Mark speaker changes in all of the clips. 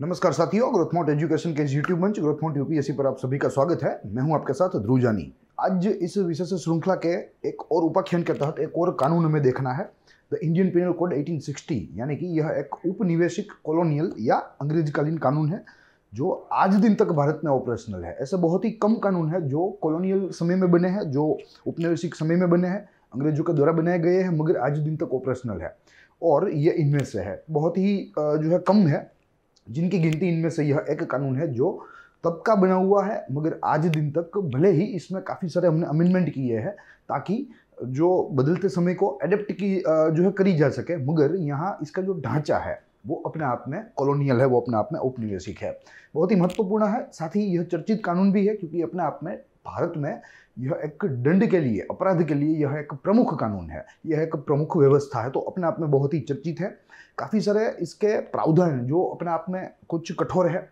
Speaker 1: नमस्कार साथियों growth मॉट education के इस यूट्यूब मंच ग्रोथ मॉट यूपीएससी पर आप सभी का स्वागत है मैं हूं आपके साथ ध्रुव जानी आज इस विशेष श्रृंखला के एक और उपाख्यान के तहत एक और कानून हमें देखना है द इंडियन पिनल कोड 1860 यानी कि यह एक उपनिवेशिक कॉलोनियल या अंग्रेजकालीन कानून है जो आज दिन तक भारत में ऑपरेशनल है ऐसे बहुत ही कम कानून है जो कॉलोनियल समय में बने हैं जो उपनिवेशिक समय में बने हैं अंग्रेजों के द्वारा बनाए गए हैं मगर आज दिन तक ऑपरेशनल है और ये इनमें से है बहुत ही जो है कम है जिनकी गिनती इनमें से यह एक कानून है जो तब का बना हुआ है मगर आज दिन तक भले ही इसमें काफ़ी सारे हमने अमेंडमेंट किए हैं ताकि जो बदलते समय को एडेप्ट की जो है करी जा सके मगर यहाँ इसका जो ढांचा है वो अपने आप में कॉलोनियल है वो अपने आप में औपनिवेशिक है बहुत ही महत्वपूर्ण है साथ ही यह चर्चित कानून भी है क्योंकि अपने आप में भारत में यह एक दंड के लिए अपराध के लिए यह एक प्रमुख कानून है यह एक प्रमुख व्यवस्था है तो अपने आप में बहुत ही चर्चित है काफ़ी सारे इसके प्रावधान जो अपने आप में कुछ कठोर है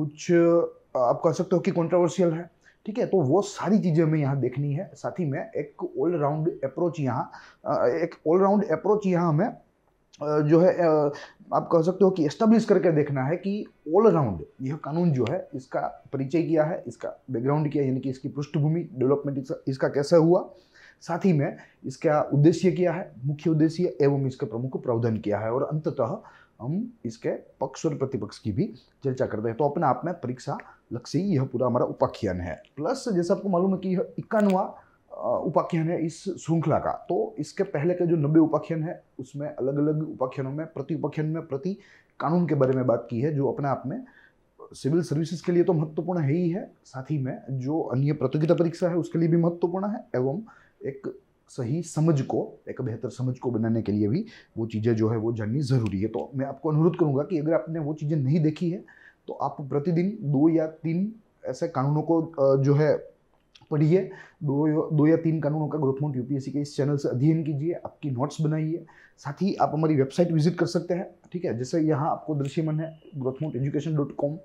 Speaker 1: कुछ आप कह सकते हो कि कॉन्ट्रोवर्शियल है ठीक है तो वो सारी चीज़ें हमें यहाँ देखनी है साथ ही में एक ऑलराउंड अप्रोच यहाँ एक ऑलराउंड अप्रोच यहाँ हमें जो है आप कह सकते हो कि एस्टेब्लिश करके देखना है कि ऑल अराउंड यह कानून जो है इसका परिचय किया है इसका बैकग्राउंड किया यानी कि इसकी पृष्ठभूमि डेवलपमेंट इसका कैसे हुआ साथ ही में इसका उद्देश्य क्या है मुख्य उद्देश्य एवं इसका प्रमुख प्रावधान किया है और अंततः हम इसके पक्ष और प्रतिपक्ष की भी चर्चा करते हैं तो अपने आप में परीक्षा लक्ष्य यह पूरा हमारा उपाख्यान है प्लस जैसे आपको मालूम है कि यह इक्यानवा उपाख्यान है इस श्रृंखला का तो इसके पहले के जो नब्बे उपाख्यान है उसमें अलग अलग उपाख्यानों में प्रति उपाख्यान में प्रति कानून के बारे में बात की है जो अपने आप में सिविल सर्विसेज के लिए तो महत्वपूर्ण है ही है साथ ही में जो अन्य प्रतियोगिता परीक्षा है उसके लिए भी महत्वपूर्ण है एवं एक सही समझ को एक बेहतर समझ को बनाने के लिए भी वो चीज़ें जो है वो जाननी ज़रूरी है तो मैं आपको अनुरोध करूँगा कि अगर आपने वो चीज़ें नहीं देखी है तो आप प्रतिदिन दो या तीन ऐसे कानूनों को जो है पढ़िए दो दो या तीन कानूनों का ग्रोथ मोड यूपीएससी के इस चैनल से अध्ययन कीजिए आपकी नोट्स बनाइए साथ ही आप हमारी वेबसाइट विजिट कर सकते हैं ठीक है जैसे यहाँ आपको दृश्यमन है Growth Mode education dot com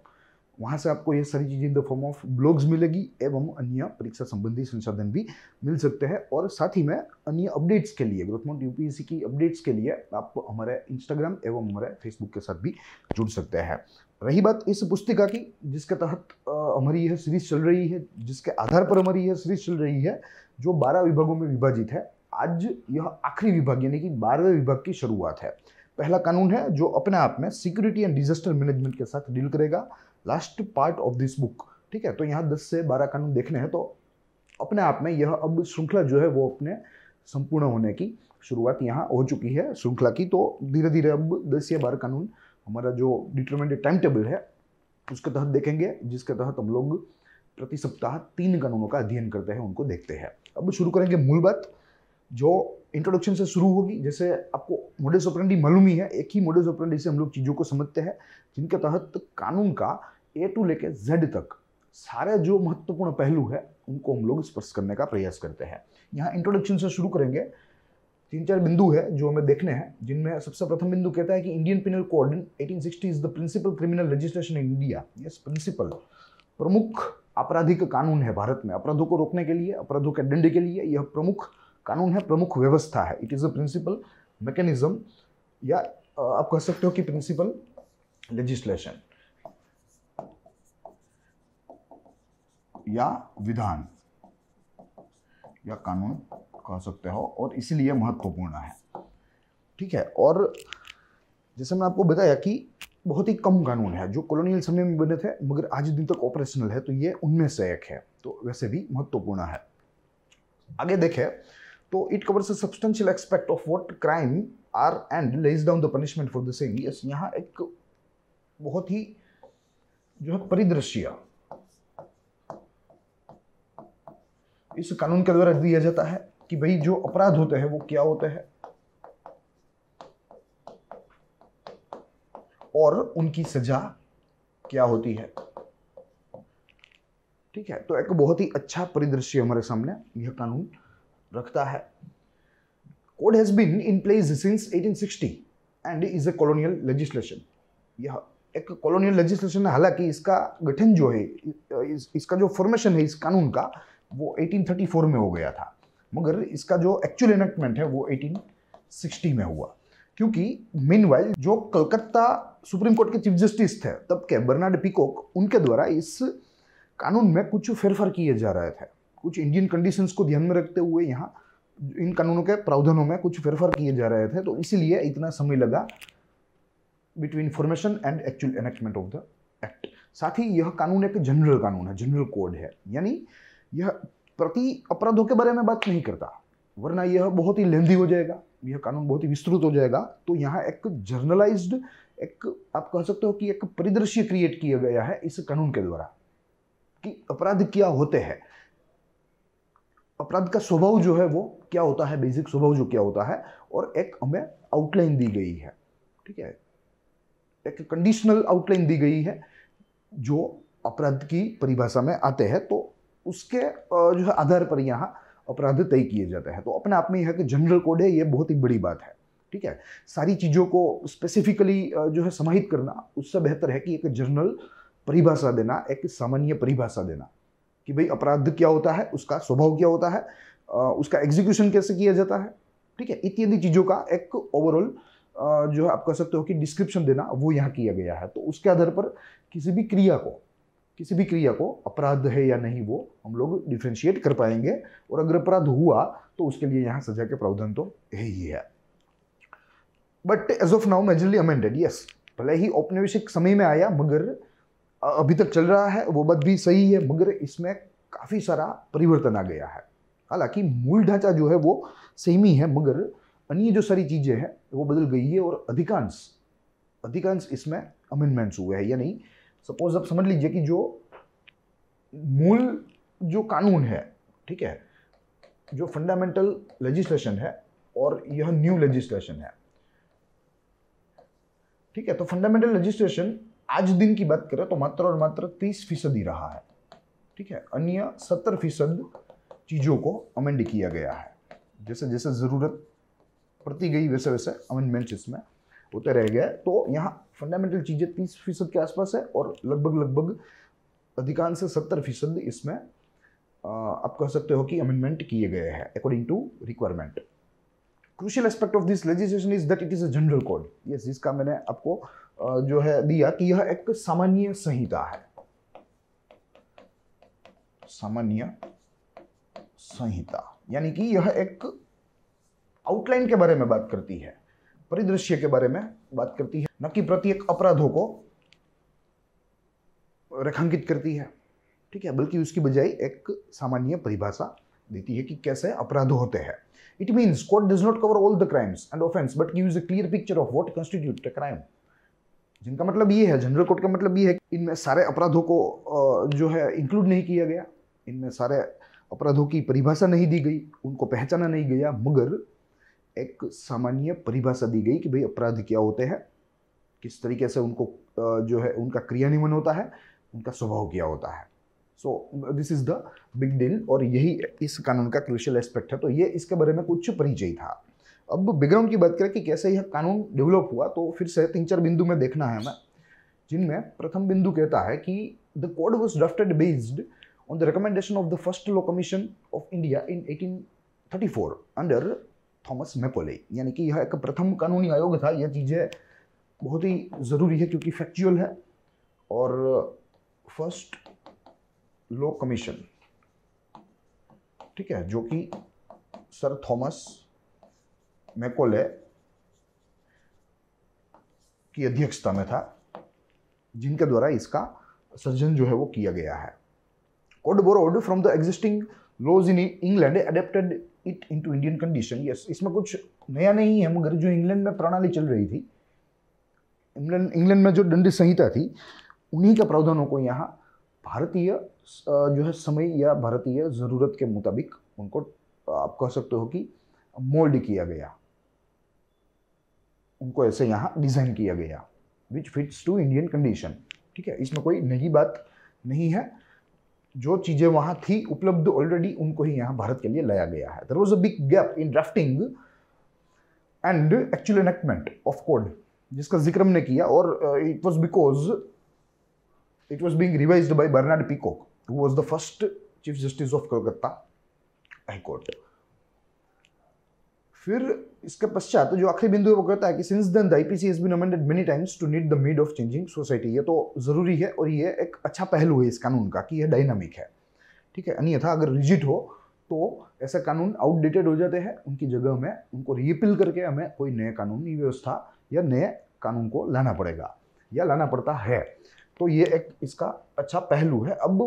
Speaker 1: वहाँ से आपको ये सारी चीज़ें in the form of blogs मिलेगी एवं अन्य परीक्षा संबंधी संसाधन भी मिल सकते हैं और साथ ही में अन्य अपडेट्स के लिए ग्रोथ मोड यूपीएससी की अपडेट्स के लिए आप हमारे इंस्टाग्राम एवं हमारे फेसबुक के साथ भी जुड़ सकते हैं रही बात इस पुस्तिका की जिसके तहत हमारी यह सीरीज चल रही है जिसके आधार पर हमारी यह सीरीज चल रही है जो बारह विभागों में विभाजित है आज यह आखिरी विभाग यानी कि बारहवें विभाग की शुरुआत है पहला कानून है जो अपने आप में सिक्योरिटी एंड डिजास्टर मैनेजमेंट के साथ डील करेगा last part of this book ठीक है तो यहाँ दस से बारह कानून देखने हैं तो अपने आप में यह अब श्रृंखला जो है वो अपने संपूर्ण होने की शुरुआत यहाँ हो चुकी है श्रृंखला की तो धीरे धीरे अब दस या बारह कानून हमारा जो डिटर्मेंटेड टाइम टेबल है उसके तहत देखेंगे जिसके तहत हम लोग प्रति सप्ताह तीन कानूनों का अध्ययन करते हैं उनको देखते हैं अब शुरू करेंगे मूल बात जो इंट्रोडक्शन से शुरू होगी जैसे आपको मोडस ऑपरेंडी मालूम ही है एक ही मोडस ऑपरेंडी से हम लोग चीज़ों को समझते हैं जिनके तहत कानून का ए टू लेके जेड तक सारे जो महत्वपूर्ण पहलू है उनको हम लोग स्पर्श करने का प्रयास करते हैं यहाँ इंट्रोडक्शन से शुरू करेंगे तीन चार बिंदु है जो हमें देखने हैं जिनमें सबसे प्रथम बिंदु कहता है कि Indian penal code in 1860 is the principal criminal registration in India yes principal प्रमुख आपराधिक कानून है भारत में अपराधों को रोकने के लिए अपराधों के दंड के लिए यह प्रमुख कानून है प्रमुख व्यवस्था है it is a principal mechanism या आप कह सकते हो कि प्रिंसिपल लेजिस्लेशन या विधान या कानून कह सकते हो और इसीलिए महत्वपूर्ण है ठीक है और जैसे मैंने आपको बताया कि बहुत ही कम कानून है जो कॉलोनियल समय में बने थे मगर आज दिन तक ऑपरेशनल है तो ये उनमें से एक है तो वैसे भी महत्वपूर्ण है आगे देखें तो it covers a substantial aspect of what crime are and lays down the punishment for the same yes यहाँ एक बहुत ही जो है परिदृश्य इस कानून के द्वारा दिया जाता है कि भाई जो अपराध होते हैं वो क्या होते हैं और उनकी सजा क्या होती है ठीक है तो एक बहुत ही अच्छा परिदृश्य हमारे सामने यह कानून रखता है code has been in place since 1860 and is a colonial legislation यह एक कॉलोनियल लेजिस्लेशन है हालांकि इसका गठन जो है इस, इसका जो फॉर्मेशन है इस कानून का वो 1834 में हो गया था मगर इसका जो एक्चुअल इनेक्टमेंट है वो 1860 में हुआ क्योंकि मीन जो कलकत्ता सुप्रीम कोर्ट के चीफ जस्टिस थे तब के बर्नाड पिकोक उनके द्वारा इस कानून में कुछ फेरफार किए जा रहे थे कुछ इंडियन कंडीशंस को ध्यान में रखते हुए यहाँ इन कानूनों के प्रावधानों में कुछ फेरफार किए जा रहे थे तो इसीलिए इतना समय लगा between formation and actual enactment of the act साथ ही यह कानून एक जनरल कानून है जनरल कोड है यानी यह प्रति अपराधों के बारे में बात नहीं करता वरना यह बहुत ही लेंदी हो जाएगा यह कानून बहुत ही विस्तृत हो जाएगा तो यहाँ एक जर्नलाइज्ड एक आप कह सकते हो कि एक परिदृश्य क्रिएट किया गया है इस कानून के द्वारा कि अपराध क्या होते हैं अपराध का स्वभाव जो है वो क्या होता है बेसिक स्वभाव जो क्या होता है और एक हमें आउटलाइन दी गई है ठीक है एक कंडीशनल आउटलाइन दी गई है जो अपराध की परिभाषा में आते हैं तो उसके जो है आधार पर यहाँ अपराध तय किए जाते हैं तो अपने आप में यह कि जनरल कोड है ये बहुत ही बड़ी बात है ठीक है सारी चीज़ों को स्पेसिफिकली जो है समाहित करना उससे बेहतर है कि एक जनरल परिभाषा देना एक सामान्य परिभाषा देना कि भाई अपराध क्या होता है उसका स्वभाव क्या होता है उसका एग्जीक्यूशन कैसे किया जाता है ठीक है इत्यादि चीज़ों का एक ओवरऑल जो है आप कह सकते हो कि डिस्क्रिप्शन देना वो यहाँ किया गया है तो उसके आधार पर किसी भी क्रिया को किसी भी क्रिया को अपराध है या नहीं वो हम लोग डिफ्रेंशिएट कर पाएंगे और अगर अपराध हुआ तो उसके लिए यहाँ सजा के प्रावधान तो है ही है but as of now majorly amended yes भले ही औपनिवेशिक समय में आया मगर अभी तक चल रहा है वो बात भी सही है मगर इसमें काफ़ी सारा परिवर्तन आ गया है हालांकि मूल ढांचा जो है वो सेम ही है मगर अन्य जो सारी चीज़ें हैं वो बदल गई है और अधिकांश अधिकांश इसमें अमेंडमेंट्स हुए हैं यानी सपोज आप समझ लीजिए कि जो मूल जो कानून है ठीक है जो फंडामेंटल लेजिस्लेशन है और यह न्यू लेजिस्लेशन है ठीक है तो फंडामेंटल लेजिस्लेशन आज दिन की बात करें तो मात्र और मात्र तीस ही रहा है ठीक है अन्य सत्तर फीसद चीज़ों को अमेंड किया गया है जैसे जैसे ज़रूरत पड़ती गई वैसे वैसे अमेंडमेंट्स इसमें होते रह गए तो यहाँ फंडामेंटल चीज़ें तीस फीसद के आसपास है और लगभग लगभग अधिकांश सत्तर फीसद इसमें आप कह सकते हो कि अमेंडमेंट किए गए हैं according to requirement crucial aspect of this legislation is that it is a general code ये जिसका मैंने आपको जो है दिया कि यह एक सामान्य संहिता है सामान्य संहिता यानी कि यह एक आउटलाइन के बारे में बात करती है परिदृश्य के बारे में बात करती है न कि प्रत्येक अपराधों को रेखांकित करती है ठीक है बल्कि उसकी बजाय एक सामान्य परिभाषा देती है कि कैसे अपराध होते हैं it mean court does not cover all the crimes and offense but gives a clear picture of what constitute a crime जिनका मतलब ये है जनरल कोर्ट का मतलब ये है कि इनमें सारे अपराधों को जो है इंक्लूड नहीं किया गया इनमें सारे अपराधों की परिभाषा नहीं दी गई उनको पहचाना नहीं गया मगर एक सामान्य परिभाषा दी गई कि भाई अपराध क्या होते हैं किस तरीके से उनको जो है उनका क्रियान्वयन होता है उनका स्वभाव क्या होता है so this is the big deal और यही इस कानून का क्रिशियल एस्पेक्ट है तो ये इसके बारे में कुछ परिचय था अब बैकग्राउंड की बात करें कि कैसे यह कानून डेवलप हुआ तो फिर से तीन चार बिंदु में देखना है हमें जिनमें प्रथम बिंदु कहता है कि the code was drafted based on the recommendation of the first law commission of India in eighteen thirty four under Thomas Macaulay यानी कि यह एक प्रथम कानूनी आयोग था यह चीज़ें बहुत ही ज़रूरी है क्योंकि फैक्चुअल है और फर्स्ट लॉ कमीशन ठीक है जो कि सर थॉमस मैकोले की अध्यक्षता में था जिनके द्वारा इसका सर्जन जो है वो किया गया है code borrowed from the existing laws in England adapted it to Indian condition yes इसमें कुछ नया नहीं है मगर जो इंग्लैंड में प्रणाली चल रही थी इंग्लैंड इंग्लैंड में जो दंड संहिता थी उन्हीं के प्रावधानों को यहाँ भारतीय जो है समय या भारतीय ज़रूरत के मुताबिक उनको आप कह सकते हो कि मोल्ड किया गया उनको ऐसे यहाँ डिज़ाइन किया गया which fits to Indian condition ठीक है इसमें कोई नई बात नहीं है जो चीज़ें वहाँ थी उपलब्ध ऑलरेडी उनको ही यहाँ भारत के लिए लाया गया है there was a big gap in drafting and actual enactment of code जिसका जिक्र हमने किया और it was because it was being revise by Barnes Peacock who was the first chief justice of Calcutta high court फिर इसके पश्चात जो आखिरी बिंदु है वो कहता है कि since then the IPC has been amended many times to need the meed of changing society ये तो ज़रूरी है और ये एक अच्छा पहलू है इस कानून का कि ये डायनामिक है ठीक है अन्यथा अगर रिजिट हो तो ऐसे कानून आउटडेटेड हो जाते हैं उनकी जगह में उनको रिपील करके हमें कोई नए कानूनी व्यवस्था या नए कानून को लाना पड़ेगा या लाना पड़ता है तो ये एक इसका अच्छा पहलू है अब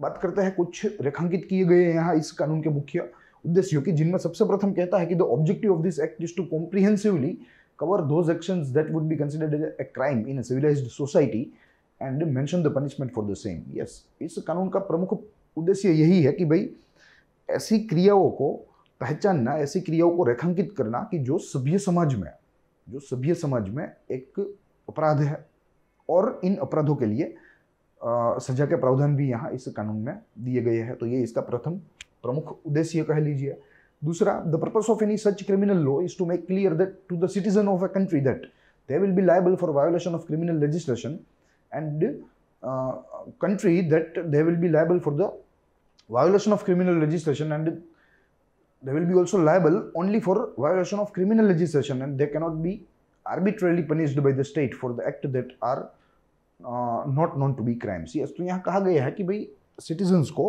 Speaker 1: बात करते हैं कुछ रेखांकित किए गए यहाँ इस कानून के मुख्य उद्देश्यों की जिनमें सबसे प्रथम कहता है कि the objective of this act is to comprehensively cover those action that would be considered as a crime in civilize society and mention the punishment for the same yes इस कानून का प्रमुख उद्देश्य यही है कि भाई ऐसी क्रियाओं को पहचानना ऐसी क्रियाओं को रेखांकित करना कि जो सभ्य समाज में जो सभ्य समाज में एक अपराध है और इन अपराधों के लिए आ, सजा के प्रावधान भी यहाँ इस कानून में दिए गए हैं तो ये इसका प्रथम प्रमुख उद्देश्य कह लीजिए दूसरा the purpose of any such criminal law is to make clear that to the citizen of a country that they will be liable for violation of criminal legislation and country that they will be liable for the violation of criminal legislation and they will be also liable only for violation of criminal legislation and they cannot be arbitrarily punished by the state for the act that are not known to be crimes yes तो यहाँ कहा गया है कि भाई citizens को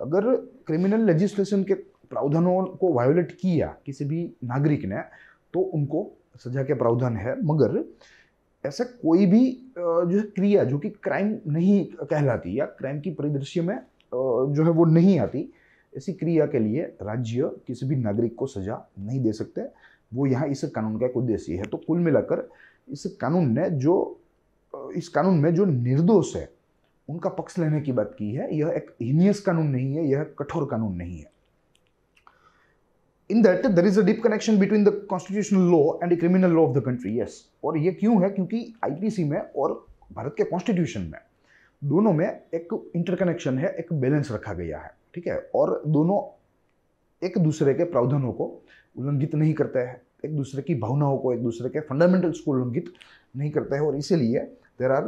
Speaker 1: अगर criminal legislation के प्रावधानों को वायोलेट किया किसी भी नागरिक ने तो उनको सजा के प्रावधान है मगर ऐसा कोई भी जो है क्रिया जो कि क्राइम नहीं कहलाती या क्राइम की परिदृश्य में जो है वो नहीं आती ऐसी क्रिया के लिए राज्य किसी भी नागरिक को सजा नहीं दे सकते वो यहाँ इस कानून का एक उद्देश्य है तो कुल मिलाकर इस कानून ने जो इस कानून में जो निर्दोष है उनका पक्ष लेने की बात की है यह एक हिनियस कानून नहीं है यह कठोर कानून नहीं है in that there is a deep connection between the constitutional law and criminal law of the country yes और यह क्यों है क्योंकि आईपीसी में और भारत के कॉन्स्टिट्यूशन में दोनों में एक इंटरकनेक्शन है एक बैलेंस रखा गया है ठीक है और दोनों एक दूसरे के प्रावधानों को उल्लंघित नहीं करते हैं एक दूसरे की भावनाओं को एक दूसरे के फंडामेंटल्स को उल्लंघित नहीं करते हैं और इसीलिए there are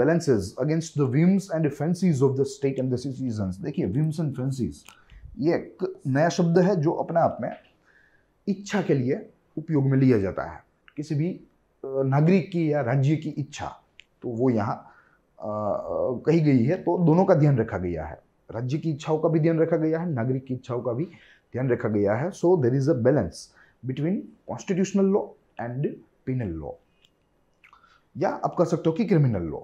Speaker 1: balances against the whims and fancies of the state and and देखिए विम्स एंड फैंसीज ये एक नया शब्द है जो अपने आप में इच्छा के लिए उपयोग में लिया जाता है किसी भी नागरिक की या राज्य की इच्छा तो वो यहाँ कही गई है तो दोनों का ध्यान रखा गया है राज्य की इच्छाओं का भी ध्यान रखा गया है नागरिक की इच्छाओं का भी ध्यान रखा गया है so there is a balance between constitutional law and penal law या आप कह सकते हो कि क्रिमिनल लॉ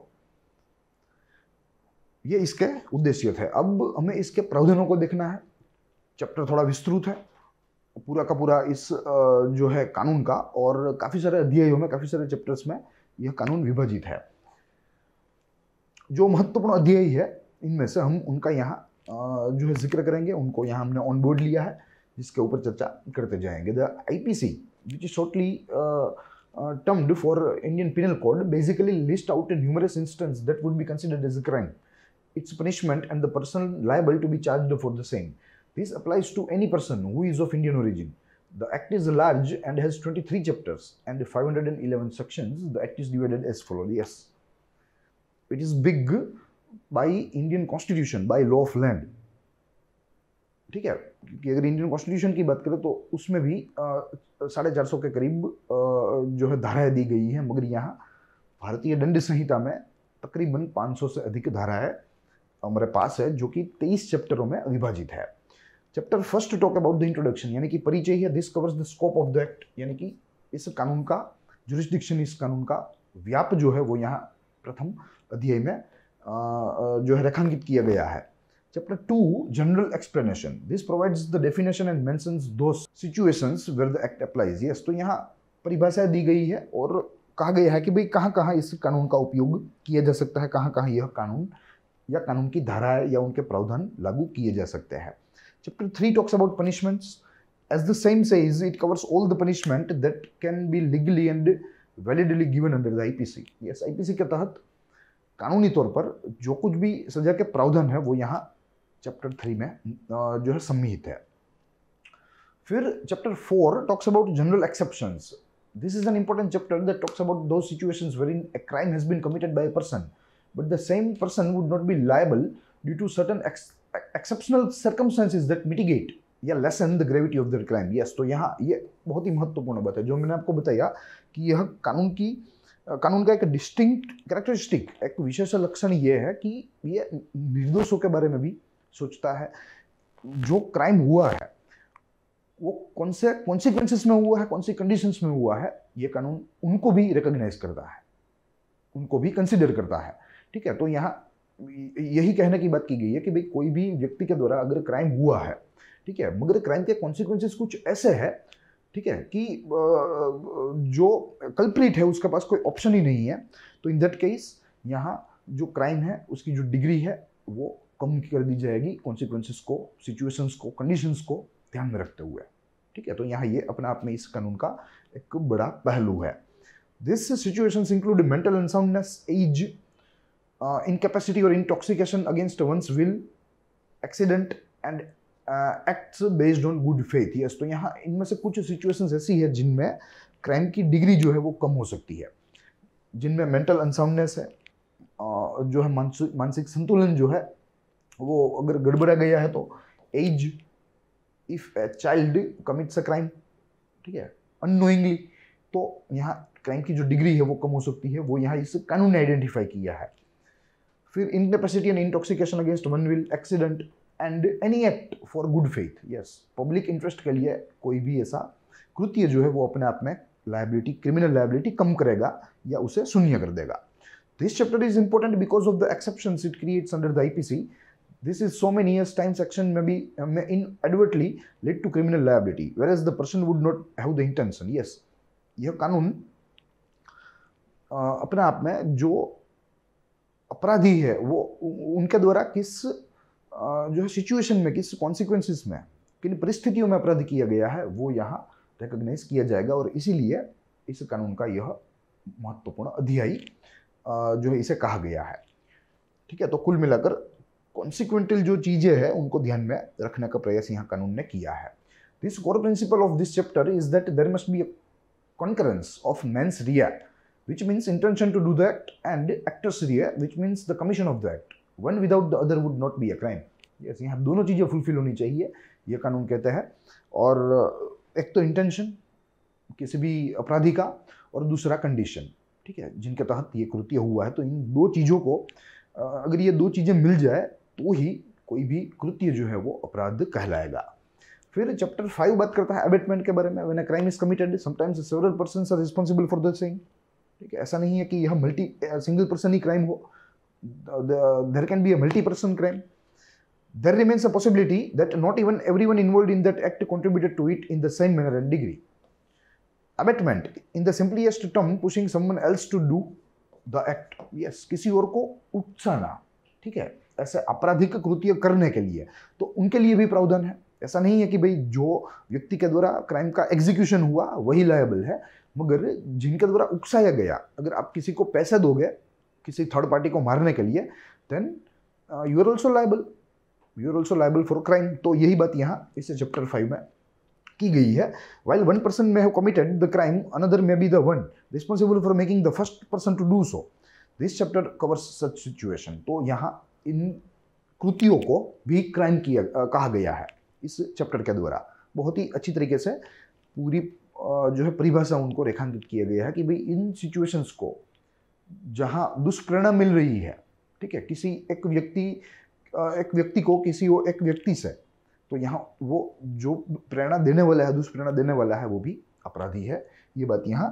Speaker 1: ये इसके उद्देश्य थे अब हमें इसके प्रावधानों को देखना है चैप्टर थोड़ा विस्तृत है पूरा का पूरा इस जो है कानून का और काफ़ी सारे अध्यायों में काफ़ी सारे चैप्टर्स में यह कानून विभाजित है जो महत्वपूर्ण अध्याय है इनमें से हम उनका यहाँ जो है जिक्र करेंगे उनको यहाँ हमने ऑन बोर्ड लिया है जिसके ऊपर चर्चा करते जाएंगे the I P C which is shortly Uh, termed for Indian Penal Code basically list out numerous instances that would be considered as a crime, its punishment and the person liable to be charged for the same. This applies to any person who is of Indian origin. The Act is large and has 23 chapters and 511 sections. The Act is divided as follows. Yes, it is big by Indian constitution, by law of land. ठीक है कि अगर Indian constitution की बात करें तो उसमें भी साढ़े चार सौ के करीब जो है धाराएं दी गई हैं मगर यहाँ भारतीय दंड संहिता में तकरीबन 500 से अधिक धाराएं हमारे पास है जो कि 23 चैप्टरों में विभाजित है chapter first talk about the introduction यानी कि परिचय है this covers the scope of the act यानी कि इस कानून का जुरिस्डिक्शन इस कानून का व्याप जो है वो यहाँ प्रथम अध्याय में जो है रेखांकित किया गया है Chapter 2 General Explanation. This provides the definition and mentions those situations where the act applies. Yes, so तो here परिभाषा दी गई है और कहा गया है कि भाई कहाँ कहाँ इस कानून का उपयोग किया जा सकता है कहाँ कहाँ यह कानून या कानून की धाराएं या उनके प्रावधान लागू किए जा सकते हैं chapter three talks about punishments as the same says it covers all the punishment that can be legally and validly given under the IPC yes IPC के तहत कानूनी तौर पर जो कुछ भी सजा के प्रावधान है वो यहाँ चैप्टर थ्री में जो है सम्मिहित है फिर chapter four talks about general exceptions this is an important chapter that talks about two situations wherein a crime has been committed by a person but the same person would not be liable due to certain exceptional circumstances that mitigate या lessen the gravity of the crime yes तो यहाँ ये यह बहुत ही महत्वपूर्ण बात है जो मैंने आपको बताया कि यह कानून की कानून का एक डिस्टिंक्ट कैरेक्टरिस्टिक एक विशेष लक्षण ये है कि ये निर्दोषों के बारे में भी सोचता है जो क्राइम हुआ है वो कौन से कॉन्सिक्वेंसेस में हुआ है कौन सी कंडीशंस में हुआ है ये कानून उनको भी रिकग्नाइज करता है उनको भी कंसिडर करता है ठीक है तो यहाँ यही कहने की बात की गई है कि भाई कोई भी व्यक्ति के द्वारा अगर क्राइम हुआ है ठीक है मगर क्राइम के कॉन्सिक्वेंसेस कुछ ऐसे है ठीक है कि जो कल्प्रिट है उसके पास कोई ऑप्शन ही नहीं है तो इन दैट केस यहाँ जो क्राइम है उसकी जो डिग्री है वो कम कर दी जाएगी कॉन्सिक्वेंसेस को सिचुएशंस को कंडीशंस को ध्यान में रखते हुए ठीक है तो यहाँ ये अपने आप में इस कानून का एक बड़ा पहलू है this situation include mental unsoundness as incapacity और intoxication against one's will accident and acts based on good faith yes तो यहाँ इनमें से कुछ सिचुएशंस ऐसी है जिनमें क्राइम की डिग्री जो है वो कम हो सकती है जिनमें मेंटल अनसाउंडनेस है uh, जो है मानसिक संतुलन जो है वो अगर गड़बड़ा गया है तो as if a child commits a crime ठीक है अनोइंगली तो यहाँ क्राइम की जो डिग्री है वो कम हो सकती है वो यहाँ इस कानून ने आइडेंटिफाई किया है फिर incapacity and intoxication against one will accident and any act for good faith yes public interest के लिए कोई भी ऐसा कृत्य जो है वो अपने आप में लाइबिलिटी क्रिमिनल लाइबिलिटी कम करेगा या उसे शून्य कर देगा this chapter is important because of the exception it creates under the IPC this is so many years time section may be uh, may inadvertently led to criminal liability whereas the person would not have the intention yes यह कानून अपने आप में जो अपराधी है वो उनके द्वारा किस जो है सिचुएशन में किस कॉन्सिक्वेंसिस में किन परिस्थितियों में अपराध किया गया है वो यहाँ रिकग्नाइज किया जाएगा और इसीलिए इस कानून का यह महत्वपूर्ण अध्यायी जो है इसे कहा गया है ठीक है तो कुल मिलाकर कॉन्सिक्वेंटल जो चीज़ें हैं उनको ध्यान में रखने का प्रयास यहाँ कानून ने किया है this core principle of this chapter is that there must be concurrence of mens rea which means intention to do the act, and actus rea, which means the commission of the act. One without the other would not be a crime. Yes यहाँ दोनों चीज़ें fulfil होनी चाहिए यह कानून कहते हैं और uh, एक तो इंटेंशन किसी भी अपराधी का और दूसरा कंडीशन ठीक है जिनके तहत ये कृत्य हुआ है तो इन दो चीज़ों को uh, अगर ये दो चीज़ें मिल जाए तो ही कोई भी कृत्य जो है वो अपराध कहलाएगा फिर चैप्टर फाइव बात करता है अबेटमेंट के बारे में crime is committed sometimes several person are responsible for the same ठीक है ऐसा नहीं है कि यह मल्टी सिंगल पर्सन ही क्राइम हो there can be a multi person crime there remains a possibility that not even every one involve in that act contributed to it in the same manner and degree abetment in the simplest term pushing someone else to do the act yes किसी और को उत्साह ठीक है ऐसे आपराधिक कृत्य करने के लिए तो उनके लिए भी प्रावधान है ऐसा नहीं है कि भाई जो व्यक्ति के द्वारा क्राइम का एग्जीक्यूशन हुआ वही लायबल है मगर जिनके द्वारा उकसाया गया अगर आप किसी को पैसे दोगे किसी थर्ड पार्टी को मारने के लिए then you are also liable you are also liable for crime तो यही बात यहाँ इस चैप्टर फाइव में की गई है while one person may have committed the crime another may be the one responsible for making the first person to do so this chapter covers such situation तो यहाँ इन कृतियों को भी क्राइम किया कहा गया है इस चैप्टर के द्वारा बहुत ही अच्छी तरीके से पूरी जो है परिभाषा उनको रेखांकित किया गया है कि भाई इन सिचुएशंस को जहाँ दुष्प्रेरणा मिल रही है ठीक है किसी एक व्यक्ति एक व्यक्ति को किसी वो एक व्यक्ति से तो यहाँ वो जो प्रेरणा देने वाला है दुष्प्रेरणा देने वाला है वो भी अपराधी है ये बात यहाँ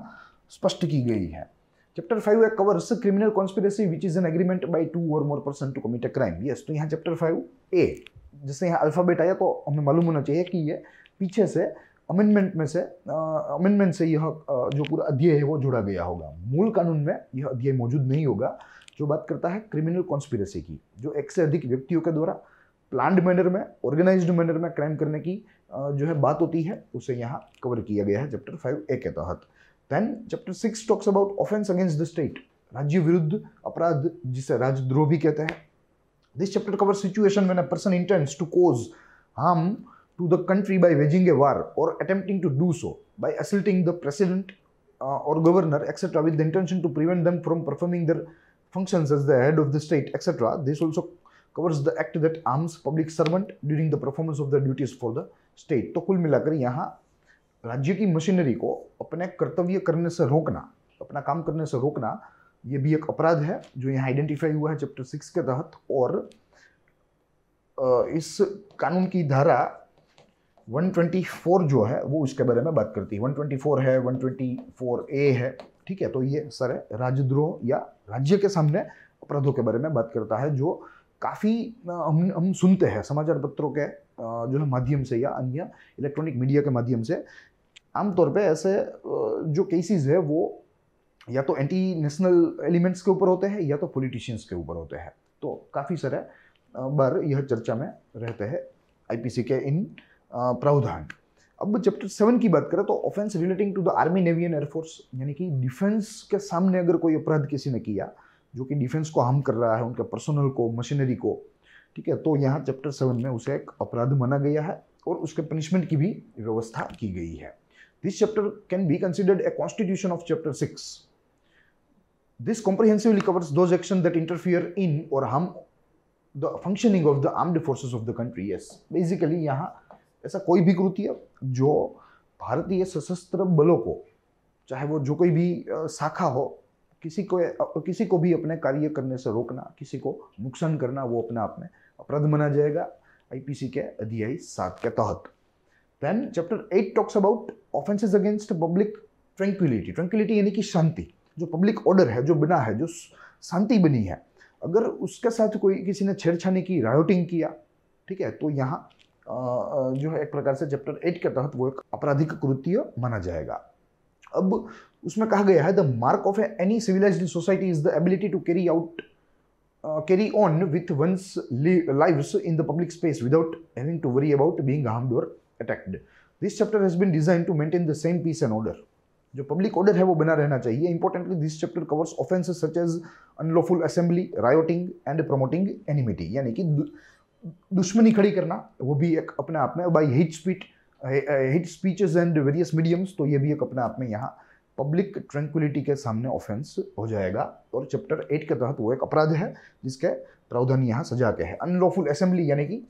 Speaker 1: स्पष्ट की गई है chapter five covers criminal conspiracy which is an agreement by two or more person to commit a crime yes तो यहाँ चैप्टर फाइव ए जैसे यहाँ अल्फ़ाबेट आया तो हमें मालूम होना चाहिए कि ये पीछे से अमेंडमेंट में से अमेंडमेंट से यह जो पूरा अध्याय है वो जोड़ा गया होगा मूल कानून में यह अध्याय मौजूद नहीं होगा जो बात करता है क्रिमिनल कॉन्स्पिरेसी की जो एक से अधिक व्यक्तियों के द्वारा प्लान्ड मैनर में ऑर्गेनाइज्ड मैनर में क्राइम करने की जो है बात होती है उसे यहाँ कवर किया गया है चैप्टर फाइव ए के तहत Then chapter 6 talks about offense against the state. राज्य विरुद्ध अपराध जिसे राजद्रोह भी कहते हैं this chapter cover situation when a person intends to cause harm to the country by waging a war or attempting to do so by assaulting the president or governor etcetera with the intention to prevent them from performing their functions as the head of the state, etc. This also covers the act that arms public servant during the performance of their duties for the state. तो कुल मिलाकर यहाँ राज्य की machinery को अपने कर्तव्य करने से रोकना अपना काम करने से रोकना ये भी एक अपराध है जो यहाँ आइडेंटिफाई हुआ है चैप्टर सिक्स के तहत और इस कानून की धारा 124 जो है वो उसके बारे में बात करती है 124 है 124 ए है ठीक है तो ये सारे राजद्रोह या राज्य के सामने अपराधों के बारे में बात करता है जो काफ़ी हम हम सुनते हैं समाचार पत्रों के जो है माध्यम से या अन्य इलेक्ट्रॉनिक मीडिया के माध्यम से आमतौर पे ऐसे जो केसेस है वो या तो एंटी नेशनल एलिमेंट्स के ऊपर होते हैं या तो पॉलिटिशियंस के ऊपर होते हैं तो काफ़ी सारे बार यह चर्चा में रहते हैं आईपीसी के इन प्रावधान अब चैप्टर सेवन की बात करें तो offence relating to the army navy and air force यानी कि डिफेंस के सामने अगर कोई अपराध किसी ने किया जो कि डिफेंस को हार्म कर रहा है उनके पर्सनल को मशीनरी को ठीक है तो यहाँ चैप्टर सेवन में उसे एक अपराध माना गया है और उसके पनिशमेंट की भी व्यवस्था की गई है This chapter can be considered a constitution of chapter 6. This comprehensively covers those actions that interfere in or harm the functioning of the armed forces of the country. Yes, basically yahan aisa koi bhi kruti hai jo भारतीय सशस्त्र बलों को चाहे वो जो कोई भी शाखा हो किसी को किसी को भी अपने कार्य करने से रोकना किसी को नुकसान करना वो अपने आप में अपराध माना जाएगा आईपीसी के अध्याय सात के तहत then chapter eight talks about offenses against public tranquillity tranquillity यानी कि शांति जो पब्लिक ऑर्डर है जो बिना है जो शांति बनी है अगर उसके साथ कोई किसी ने छेड़छाड़ी की रायोटिंग किया ठीक है तो यहाँ जो है एक प्रकार से चैप्टर एट के तहत वो एक आपराधिक कृत्य माना जाएगा अब उसमें कहा गया है the mark of any civilise society is the ability to carry out carry on with one's lives in the public space without having to worry about being harmed or attacked this chapter has been design to maintain the same peace and order जो public order है वो बना रहना चाहिए importantly this chapter covers offences such as unlawful assembly rioting and promoting enmity यानी कि दुश्मनी खड़ी करना वो भी एक अपने आप में by hate speech hate speeches and various mediums तो ये भी एक अपने आप में यहाँ पब्लिक ट्रैंक्विलिटी के सामने ऑफेंस हो जाएगा और चैप्टर एट के तहत वो एक अपराध है जिसके प्रावधान यहाँ सजा के है अनलॉफुल असेंबली यानी कि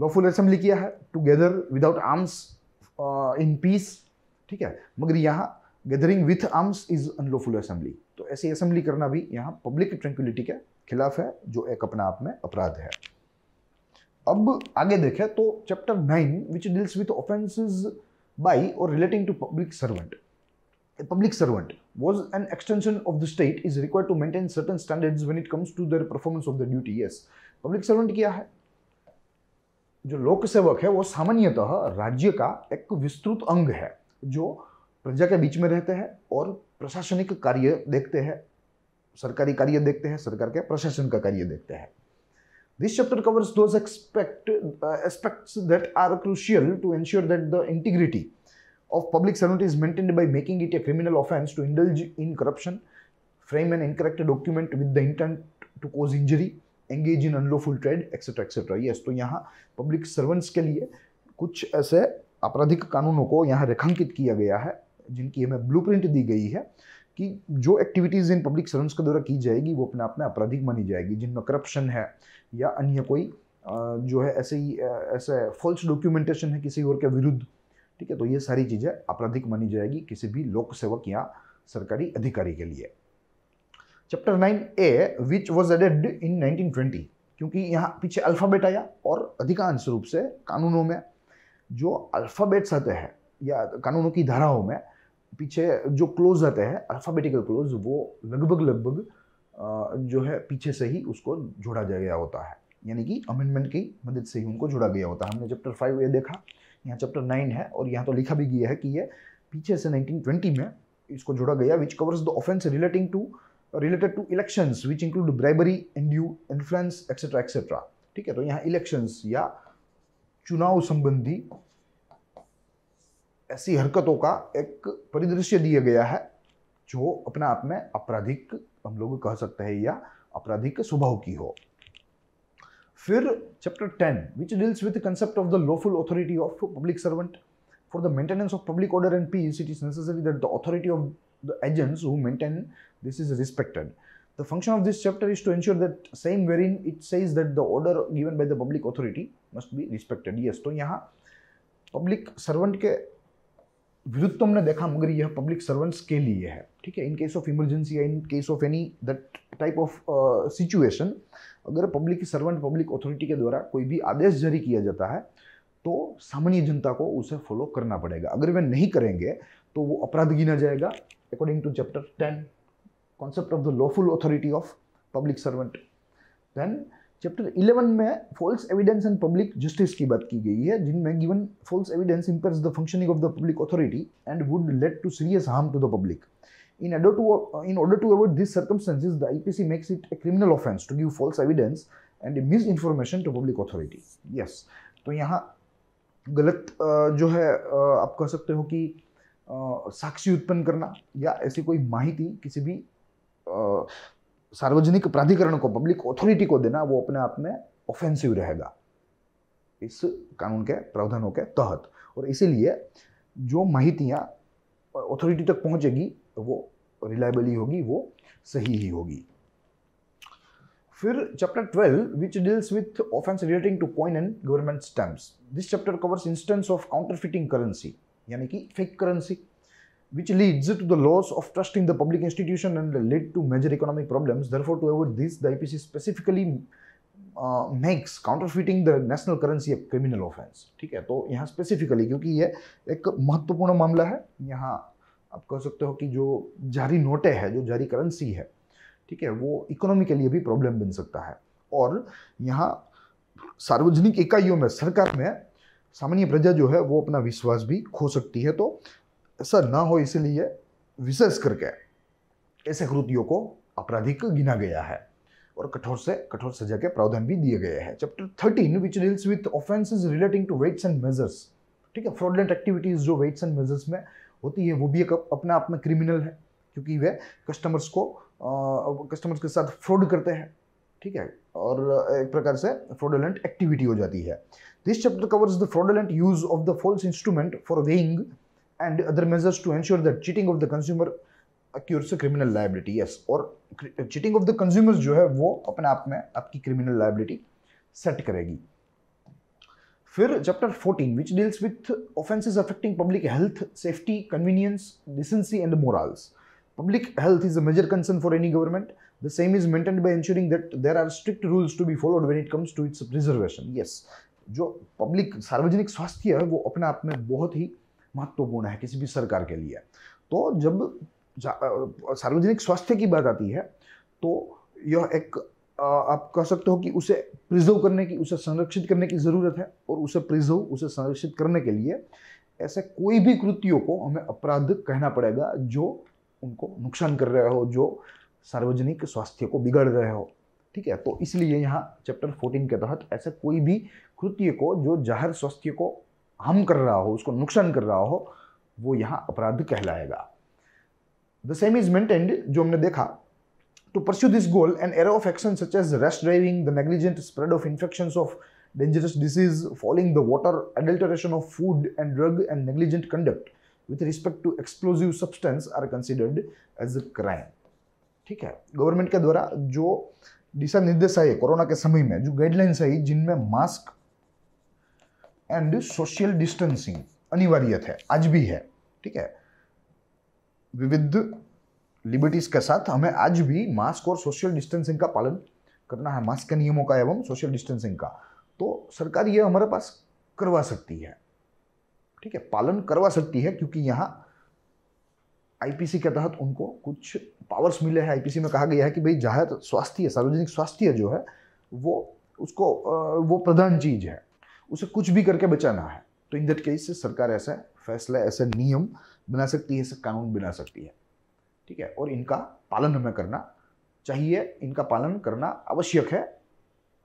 Speaker 1: लॉफुल असेंबली किया है together without arms in peace ठीक है मगर यहाँ gathering with arms is unlawful assembly तो ऐसी असेंबली करना भी यहाँ पब्लिक ट्रैंक्विलिटी के खिलाफ है जो एक अपना आप में अपराध है अब आगे देखें तो chapter nine which deals with offences by or relating to public servant A public servant was an extension of the state is required to maintain certain standards when it comes to their performance of the duty yes public servant kya hai जो लोकसेवक है वो सामान्यतः राज्य का एक विस्तृत अंग है जो प्रजा के बीच में रहते हैं और प्रशासनिक कार्य देखते हैं सरकारी कार्य देखते हैं सरकार के प्रशासन का कार्य देखते हैं this chapter covers those aspects that are crucial to ensure that the integrity of public servant is maintained by making it a criminal offence to indulge in corruption frame an incorrect document with the intent to cause injury engage in unlawful trade etcetera etcetera yes तो यहाँ public servants के लिए कुछ ऐसे आपराधिक कानूनों को यहाँ रेखांकित किया गया है जिनकी हमें ब्लू दी गई है कि जो एक्टिविटीज़ इन पब्लिक सर्वेंट्स के द्वारा की जाएगी वो अपने आप में आपराधिक मानी जाएगी जिनमें करप्शन है या अन्य कोई जो है ऐसे ही ऐसे फॉल्स डॉक्यूमेंटेशन है किसी और के विरुद्ध ठीक है तो ये सारी चीज़ें आपराधिक मानी जाएगी किसी भी लोक सेवक या सरकारी अधिकारी के लिए chapter nine A which was added in nineteen twenty क्योंकि यहाँ पीछे अल्फ़ाबेट आया और अधिकांश रूप से कानूनों में जो अल्फ़ाबेट्स आते हैं या कानूनों की धाराओं में पीछे जो क्लोज आते हैं अल्फ़ाबेटिकल क्लोज वो लगभग लगभग जो है पीछे से ही उसको जोड़ा गया होता है यानी कि अमेंडमेंट की मदद से ही उनको जोड़ा गया होता है हमने चैप्टर फाइव ये देखा यहाँ चैप्टर नाइन है और यहाँ तो लिखा भी गया है कि ये पीछे से नाइनटीन में इसको जोड़ा गया which covers the offence relating to related to election which include bribery and यू इन्फ्लुएंस एक्सेट्रा एक्सेट्रा ठीक है तो यहाँ इलेक्शंस या चुनाव संबंधी ऐसी हरकतों का एक परिदृश्य दिया गया है जो अपने आप में आपराधिक हम लोग कह सकते हैं या आपराधिक स्वभाव की हो फिर chapter ten which deals with concept of the lawful authority of public servant for the maintenance of public order and peace it is necessary that the authority of the agents who maintain this is respected. The function of this chapter is to ensure that same wherein it says that the order given by the public authority must be respected. Yes, तो यहाँ public servant के विरुद्ध तो हमने देखा मगर यह public servants के लिए है ठीक है इन केस ऑफ इमरजेंसी या in case of any that type of situation अगर पब्लिक सर्वेंट पब्लिक अथॉरिटी के द्वारा कोई भी आदेश जारी किया जाता है तो सामान्य जनता को उसे फॉलो करना पड़ेगा अगर वे नहीं करेंगे तो वो अपराध गिना जाएगा according to chapter 10 concept of the lawful authority of public servant then chapter 11 में false evidence and public justice की बात की गई है जिनमें given false evidence impairs the functioning of the public authority and would lead to serious harm to the public in order to in order to avoid these circumstances the ipc makes it a criminal offense to give false evidence and misinformation to public authority yes तो यहाँ गलत जो है आप कह सकते हो कि साक्षी उत्पन्न करना या ऐसी कोई माहिती किसी भी सार्वजनिक प्राधिकरण को पब्लिक ऑथोरिटी को देना वो अपने आप में ऑफेंसिव रहेगा इस कानून के प्रावधानों के तहत और इसीलिए जो माहितियाँ ऑथोरिटी तक पहुँचेगी वो रिलायबल ही होगी वो सही ही होगी फिर chapter which deals with offence relating to coin and government stamp this chapter covers instance of counterfeiting currency यानी कि fake currency which leads to the loss of trust in the public institution and lead to major economic problems therefore to avoid this the IPC specifically makes counterfeiting the national currency of criminal offence ठीक है तो यहाँ specifically क्योंकि ये एक महत्वपूर्ण मामला है यहाँ आप कह सकते हो कि जो जारी नोटे हैं जो जारी करेंसी है ठीक है वो इकोनॉमी के लिए भी प्रॉब्लम बन सकता है और यहाँ सार्वजनिक इकाइयों में सरकार में सामान्य प्रजा जो है वो अपना विश्वास भी खो सकती है तो ऐसा ना हो इसलिए विशेष करके ऐसे कृतियों को आपराधिक गिना गया है और कठोर से कठोर सजा के प्रावधान भी दिए गए हैं chapter thirteen which deals with offences relating to weights and measures ठीक है फ्रॉडलेंट एक्टिविटीज़ जो वेट्स एंड मेजर्स में होती है वो भी एक अपने आप में क्रिमिनल है क्योंकि वे कस्टमर्स को आ, कस्टमर्स के साथ फ्रॉड करते हैं ठीक है और एक प्रकार से फ्रॉडुलेंट एक्टिविटी हो जाती है this chapter covers the fraudulent use of the false instrument for weighing and other measures to ensure that cheating of the consumer occurs criminal liability yes और चीटिंग ऑफ द कंज्यूमर्स जो है वो अपने आप में आपकी क्रिमिनल लाइबिलिटी सेट करेगी फिर chapter 14 which deals with offences affecting public health safety convenience decency and morals public health is a major concern for any government The same is maintained by ensuring that there are strict rules to be followed when it comes to its preservation yes जो public सार्वजनिक स्वास्थ्य है वो अपने आप में बहुत ही महत्वपूर्ण है किसी भी सरकार के लिए तो जब सार्वजनिक स्वास्थ्य की बात आती है तो यह एक आप कह सकते हो कि उसे प्रिजर्व करने की उसे संरक्षित करने की ज़रूरत है और उसे प्रिजर्व उसे संरक्षित करने के लिए ऐसे कोई भी कृतियों को हमें अपराध कहना पड़ेगा जो उनको नुकसान कर रहे हो जो सार्वजनिक स्वास्थ्य को बिगड़ रहे हो ठीक है तो इसलिए यहाँ चैप्टर 14 के तहत ऐसे कोई भी कृत्य को जो जाहिर स्वास्थ्य को हम कर रहा हो उसको नुकसान कर रहा हो वो यहाँ अपराध कहलाएगा द सेम इज मेंटेन्ड जो हमने देखा to pursue this goal and array of action such as rash driving the negligent spread of infection of dangerous disease fouling the water adulteration of food and drug and negligent conduct with respect to explosive substance are considered as a crime ठीक है government के द्वारा जो दिशा निर्देश आए corona के समय में जो गाइडलाइंस आई जिनमें मास्क एंड सोशल डिस्टेंसिंग अनिवार्य थे आज भी है ठीक है विविध लिबर्टीज के साथ हमें आज भी मास्क और सोशल डिस्टेंसिंग का पालन करना है मास्क के नियमों का एवं सोशल डिस्टेंसिंग का तो सरकार ये हमारे पास करवा सकती है ठीक है पालन करवा सकती है क्योंकि यहाँ आईपीसी के तहत उनको कुछ पावर्स मिले हैं आईपीसी में कहा गया है कि भाई जाहिर स्वास्थ्य सार्वजनिक स्वास्थ्य जो है वो उसको वो प्रधान चीज है उसे कुछ भी करके बचाना है तो इन दैट केस सरकार ऐसा फैसला ऐसा नियम बना सकती है ऐसे कानून बना सकती है ठीक है और इनका पालन हमें करना चाहिए इनका पालन करना आवश्यक है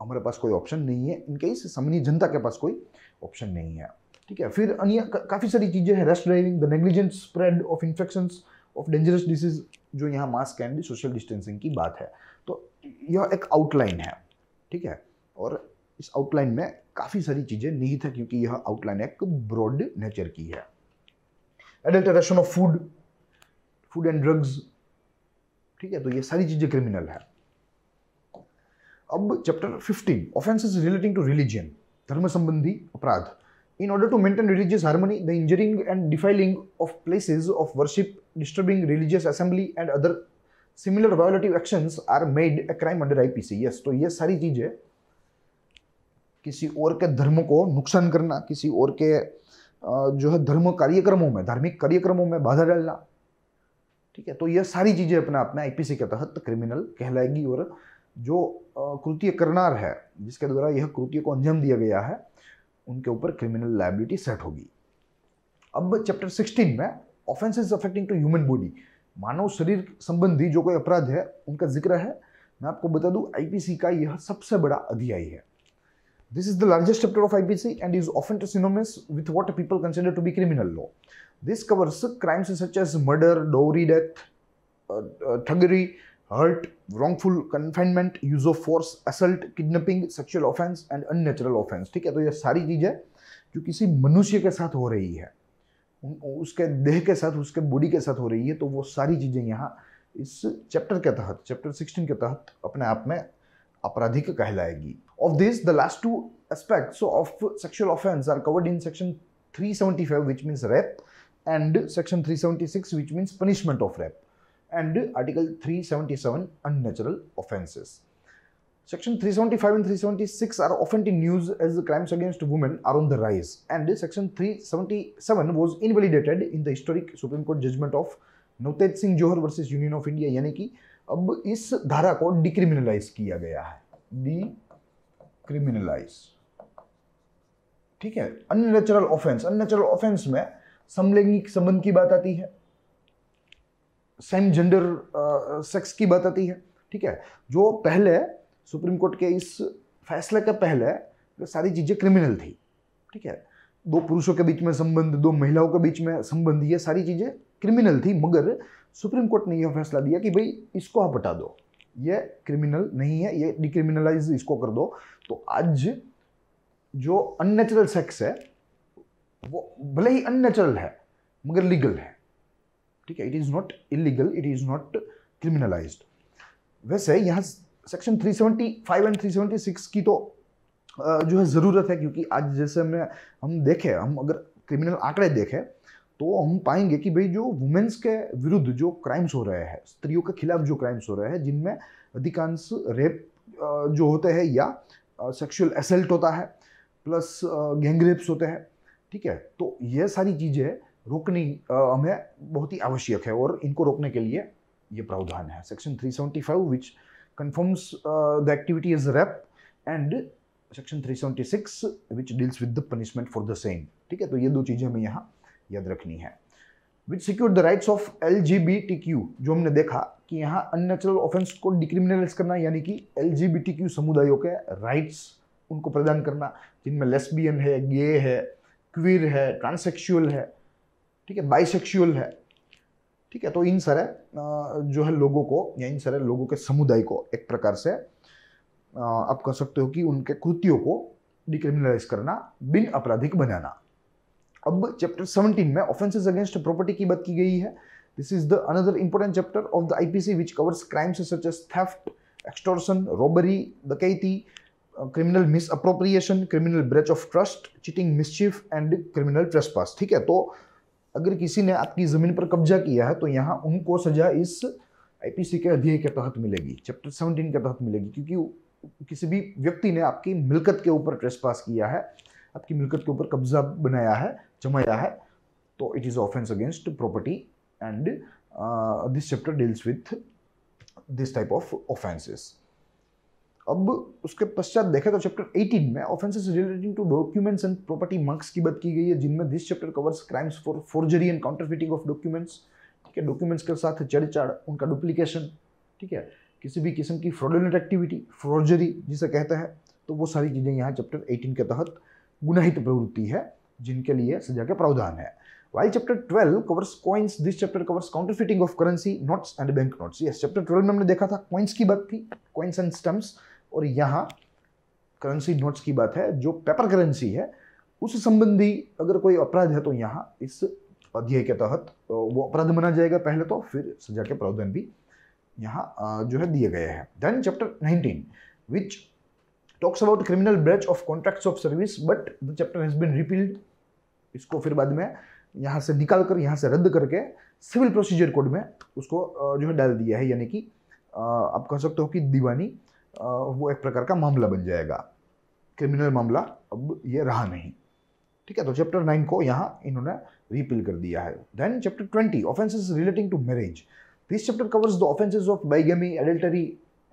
Speaker 1: हमारे पास कोई ऑप्शन नहीं है इनके इस सामान्य जनता के पास कोई ऑप्शन नहीं है ठीक है फिर अन्य काफ़ी सारी चीज़ें हैं rash driving the negligent spread of infections of dangerous disease जो यहाँ मास्क एंड सोशल डिस्टेंसिंग की बात है तो यह एक आउटलाइन है ठीक है और इस आउटलाइन में काफ़ी सारी चीज़ें नहीं था क्योंकि यह आउटलाइन एक ब्रॉड नेचर की है adulteration of food food and drugs ठीक है तो ये सारी चीज़ें क्रिमिनल है अब chapter 15 offences relating to religion धर्म संबंधी अपराध In order to maintain religious harmony, the injuring and defiling of places of worship, disturbing religious assembly and other similar violative actions are made a crime under IPC yes तो ये सारी चीज़ें किसी और के धर्म को नुकसान करना किसी और के जो है धर्म कार्यक्रमों में धार्मिक कार्यक्रमों में बाधा डालना ठीक है तो यह सारी चीज़ें अपना अपना आईपीसी के तहत क्रिमिनल कहलाएगी और जो कृत्य करनार है जिसके द्वारा यह कृत्य को अंजाम दिया गया है उनके ऊपर क्रिमिनल लाइबिलिटी सेट होगी अब चैप्टर 16 में offences affecting to human body मानव शरीर संबंधी जो कोई अपराध है उनका जिक्र है मैं आपको बता दूं आईपीसी का यह सबसे बड़ा अध्याय है this is the largest chapter of IPC and is often synonymous with what people consider to be criminal law this covers crimes such as murder dowry death thuggery hurt wrongful confinement use of force assault kidnapping sexual offence and unnatural offence ठीक है तो ये सारी चीज़ें जो किसी मनुष्य के साथ हो रही है उसके देह के साथ उसके बॉडी के साथ हो रही है तो वो सारी चीज़ें यहाँ इस चैप्टर के तहत चैप्टर सिक्सटीन के तहत अपने आप में आपराधिक कहलाएगी of this the last two aspects of sexual offence are covered in section 375 which means rape and section 376 which means punishment of rape and Article 377 unnatural offences. Section 375 and 376 are often in use as the crimes against women are on the rise and Section 377 was invalidated in the historic Supreme Court judgment of Navtej Singh Johar versus union of India यानी कि अब इस धारा को decriminalise किया गया है D criminalize ठीक है अननेचुरल ऑफेंस अननेचुरल ऑफेंस में समलैंगिक संबंध की बात आती है सेम जेंडर सेक्स की बात आती है ठीक है जो पहले सुप्रीम कोर्ट के इस फैसले के पहले सारी चीज़ें क्रिमिनल थी ठीक है दो पुरुषों के बीच में संबंध दो महिलाओं के बीच में संबंध ये सारी चीज़ें क्रिमिनल थी मगर सुप्रीम कोर्ट ने यह फैसला दिया कि भाई इसको आप हटा दो ये क्रिमिनल नहीं है ये डिक्रिमिनलाइज इसको कर दो तो आज जो अननेचुरल सेक्स है वो भले ही अननेचुरल है मगर लीगल है ठीक है it is not illegal it is not criminalise वैसे यहाँ सेक्शन 375 एंड 376 की तो जो है ज़रूरत है क्योंकि आज जैसे मैं हम देखें हम अगर क्रिमिनल आंकड़े देखें तो हम पाएंगे कि भाई जो वुमेन्स के विरुद्ध जो क्राइम्स हो रहे हैं स्त्रियों के खिलाफ जो क्राइम्स हो रहे हैं जिनमें अधिकांश रेप जो होते हैं या सेक्सुअल असल्ट होता है प्लस गैंग रेप्स होते हैं ठीक है तो ये सारी चीज़ें रोकनी हमें बहुत ही आवश्यक है और इनको रोकने के लिए ये प्रावधान है section 375 which confirms the activity is as and section 376 which deals with the punishment for the same ठीक है तो ये दो चीज़ें हमें यहाँ याद रखनी है which secure the rights of L G B T Q जो हमने देखा कि यहाँ अननेचुरल ऑफेंस को डिक्रिमिनलाइज करना यानी कि L G B T Q समुदायों के राइट्स उनको प्रदान करना जिनमें लेस्बियन है गे है क्वीर है ट्रांसेक्शुअल है ठीक है बाइसेक्शुअल है ठीक है तो इन सारे जो है लोगों को या इन सारे लोगों के समुदाय को एक प्रकार से आप कह सकते हो कि उनके कृतियों को डिक्रिमिनलाइज करना बिन आपराधिक बनाना अब चैप्टर 17 में ऑफेंसेस अगेंस्ट प्रॉपर्टी की बात की गई है this is the another important chapter of the IPC which covers crimes such as theft extortion robbery dacoity criminal misappropriation criminal breach of trust cheating mischief and criminal trespass ठीक है तो uh, अगर किसी ने आपकी ज़मीन पर कब्जा किया है तो यहाँ उनको सज़ा इस आईपीसी के अध्यय के तहत मिलेगी चैप्टर सेवनटीन के तहत मिलेगी क्योंकि किसी भी व्यक्ति ने आपकी मिलकत के ऊपर ट्रेस पास किया है आपकी मिलकत के ऊपर कब्जा बनाया है जमाया है तो it is offence against property and this chapter deals with this type of offences अब उसके पश्चात देखें तो चैप्टर 18 में offences relating to documents and property marks की बात की गई है जिनमें this chapter covers crimes for forgery and counterfeiting of documents ठीक है डॉक्यूमेंट्स के साथ छेड़छाड़ उनका डुप्लीकेशन ठीक है किसी भी किस्म की फ्रॉडुलेंट एक्टिविटी फ्रॉजरी जिसे कहते हैं तो वो सारी चीज़ें यहाँ चैप्टर 18 के तहत गुनाहित प्रवृत्ति है जिनके लिए सजा के प्रावधान है while chapter 12 covers coins this chapter covers counterfeiting of currency notes and bank notes yes chapter 12 में हमने देखा था कॉइन्स की बात थी कॉइन्स एंड स्टम्प्स और यहाँ करेंसी नोट्स की बात है जो पेपर करेंसी है उस संबंधी अगर कोई अपराध है तो यहाँ इस अध्याय के तहत वो अपराध माना जाएगा पहले तो फिर सजा के प्रावधान भी यहाँ जो है दिए गए हैं then chapter 19 which talks about criminal breach of contracts of service but the chapter has been repealed इसको फिर बाद में यहाँ से निकाल कर यहाँ से रद्द करके सिविल प्रोसीजर कोड में उसको जो है डाल दिया है यानी कि आप कह सकते हो कि दीवानी वो एक प्रकार का मामला बन जाएगा क्रिमिनल मामला अब ये रहा नहीं ठीक है तो चैप्टर नाइन को यहाँ इन्होंने रिपील कर दिया है then chapter twenty offences relating to marriage this chapter covers the offences of bigamy adultery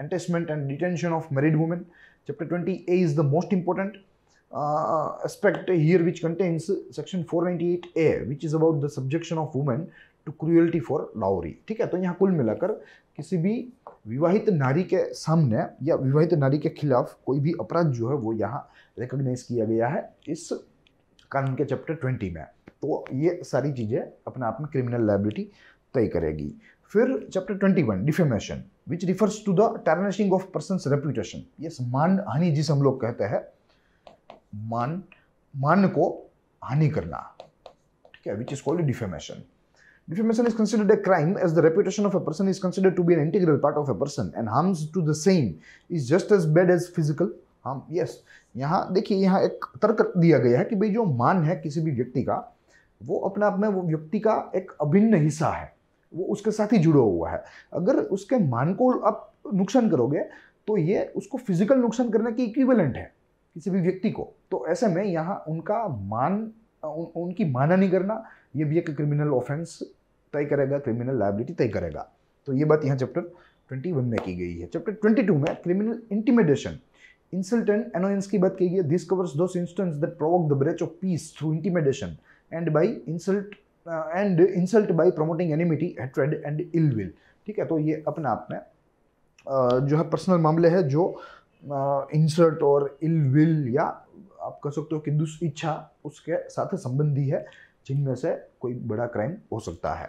Speaker 1: enticement and detention of married women chapter twenty is the most important aspect here which contains section four ninety eight A which is about the subjection of women to cruelty for dowry ठीक है तो यहाँ कुल मिलाकर किसी भी विवाहित नारी के सामने या विवाहित नारी के खिलाफ कोई भी अपराध जो है वो यहाँ रिकग्नाइज किया गया है इस कानून के चैप्टर ट्वेंटी में तो ये सारी चीज़ें अपने आप में क्रिमिनल लाइबिलिटी तय करेगी फिर chapter twenty one defamation which refers to the tarnishing of person reputation ये मान हानि जिस हम लोग कहते हैं मान मान को हानि करना ठीक है which is called defamation Defamation is considered a crime as the reputation of a person is considered to be an integral part of a person and harms to the same is just as bad as physical harm. Yes, यहाँ देखिए यहाँ एक तर्क दिया गया है कि भाई जो मान है किसी भी व्यक्ति का वो अपने आप में वो व्यक्ति का एक अभिन्न हिस्सा है वो उसके साथ ही जुड़ा हुआ है अगर उसके मान को आप नुकसान करोगे तो ये उसको फिजिकल नुकसान करने की इक्विवेलेंट है किसी भी व्यक्ति को तो ऐसे में यहाँ उनका मान उन, उनकी माना नहीं करना ये भी एक क्रिमिनल ऑफेंस तय करेगा क्रिमिनल लाइबिलिटी तय करेगा तो ये बात यहाँ चैप्टर ट्वेंटी में की गई है चैप्टर ट्वेंटी में criminal intimidation insult and annoyance की बात की गई है दिस कवर्स दो instance that provoke the breach of peace through intimidation and by insult and insult by promoting enmity hatred and ill will ठीक है तो ये अपने आप में जो है पर्सनल मामले है जो इंसल्ट और इल विल या आप कह सकते हो कि दुष् इच्छा उसके साथ संबंधी है जिनमें से कोई बड़ा क्राइम हो सकता है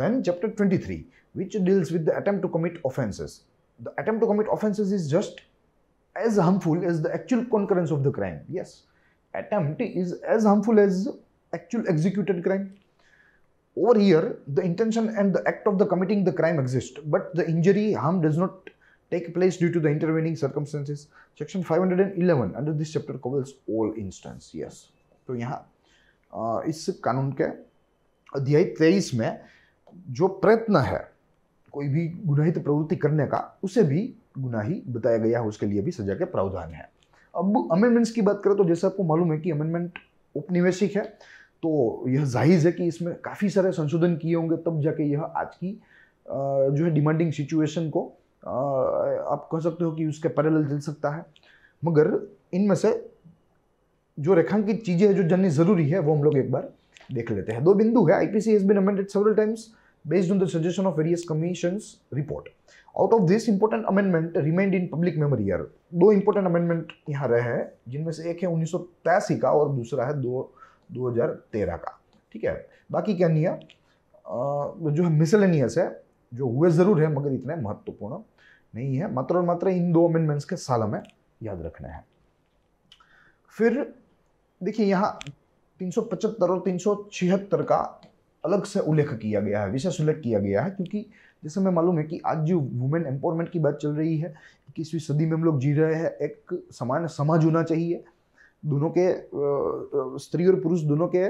Speaker 1: then chapter twenty three which deals with the attempt to commit offences the attempt to commit offences is just as harmful as the actual concurrence of the crime yes attempt is as harmful as actual executed crime over here the intention and the act of the committing the crime exist but the injury harm does not take place due to the intervening circumstances section five hundred and eleven under this chapter covers all instance yes तो यहाँ इस कानून के अध्याय तेईस में जो प्रयत्न है कोई भी गुनाहित प्रवृत्ति करने का उसे भी गुनाही बताया गया है उसके लिए भी सजा के प्रावधान है अब अमेंडमेंट्स की बात करें तो जैसे आपको मालूम है कि अमेंडमेंट उपनिवेशिक है तो यह जाहिर है कि इसमें काफ़ी सारे संशोधन किए होंगे तब जाके यह आज की जो है डिमांडिंग सिचुएशन को आप कह सकते हो कि उसके पैरेलल चल सकता है मगर इनमें से जो रेखांकित चीज़ें हैं जो जननी ज़रूरी है वो हम लोग एक बार देख लेते हैं दो बिंदु है IPC has been amended several times based on the suggestion of various commissions report out of this important दो important अमेंडमेंट यहाँ रहे हैं जिनमें से एक है उन्नीस का और दूसरा है दो 2013 का ठीक है बाकी क्या नहीं है जो है मिसलेनियस है जो हुए ज़रूर है मगर इतने महत्वपूर्ण नहीं है मात्र और मात्र इन दो अमेंडमेंट्स के साल में याद रखना है फिर देखिए यहाँ तीन और तीन का अलग से उल्लेख किया गया है विशेष उल्लेख किया गया है क्योंकि जैसे मैं मालूम है कि आज जो वुमेन एम्पावरमेंट की बात चल रही है इक्कीसवीं सदी में हम लोग जी रहे हैं एक समान समाज होना चाहिए दोनों के स्त्री और पुरुष दोनों के